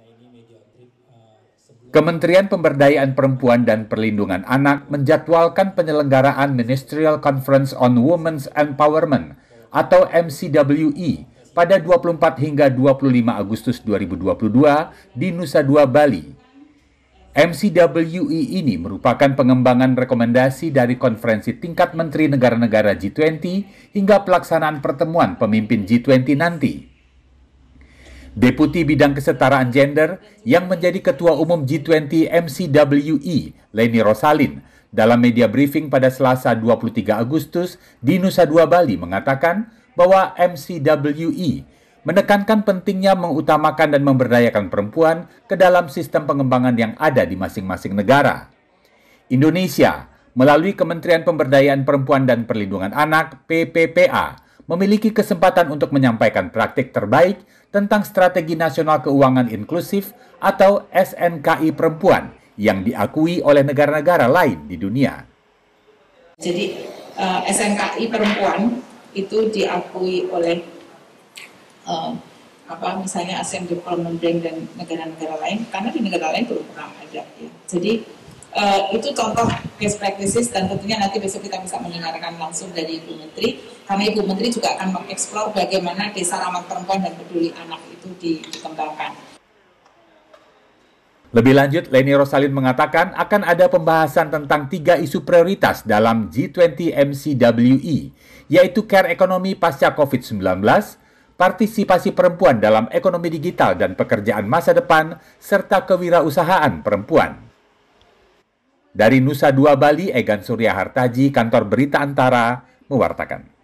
Eh, Kementerian Pemberdayaan Perempuan dan Perlindungan Anak menjadwalkan penyelenggaraan Ministerial Conference on Women's Empowerment atau MCWE pada 24 hingga 25 Agustus 2022 di Nusa Dua, Bali. MCWE ini merupakan pengembangan rekomendasi dari konferensi tingkat menteri negara-negara G20 hingga pelaksanaan pertemuan pemimpin G20 nanti. Deputi Bidang Kesetaraan Gender yang menjadi Ketua Umum G20 MCWE, Leni Rosalin, dalam media briefing pada Selasa 23 Agustus di Nusa Dua Bali mengatakan bahwa MCWE menekankan pentingnya mengutamakan dan memberdayakan perempuan ke dalam sistem pengembangan yang ada di masing-masing negara. Indonesia, melalui Kementerian Pemberdayaan Perempuan dan Perlindungan Anak (PPPA), memiliki kesempatan untuk menyampaikan praktik terbaik tentang Strategi Nasional Keuangan Inklusif atau SNKI Perempuan yang diakui oleh negara-negara lain di dunia. Jadi uh, eh, SNKI Perempuan itu diakui oleh uh, apa misalnya ASEAN Development Bank dan negara-negara lain karena di negara lain belum pernah ada ya. Jadi Uh, itu contoh best practices dan tentunya nanti besok kita bisa mendengarkan langsung dari Ibu Menteri karena Ibu Menteri juga akan mengeksplor bagaimana desa ramah perempuan dan peduli anak itu dikembangkan. Lebih lanjut, Leni Rosalin mengatakan akan ada pembahasan tentang tiga isu prioritas dalam G20 MCWE, yaitu care ekonomi pasca COVID-19, partisipasi perempuan dalam ekonomi digital dan pekerjaan masa depan, serta kewirausahaan perempuan. Dari Nusa Dua Bali, Egan Surya Hartaji, Kantor Berita Antara, mewartakan.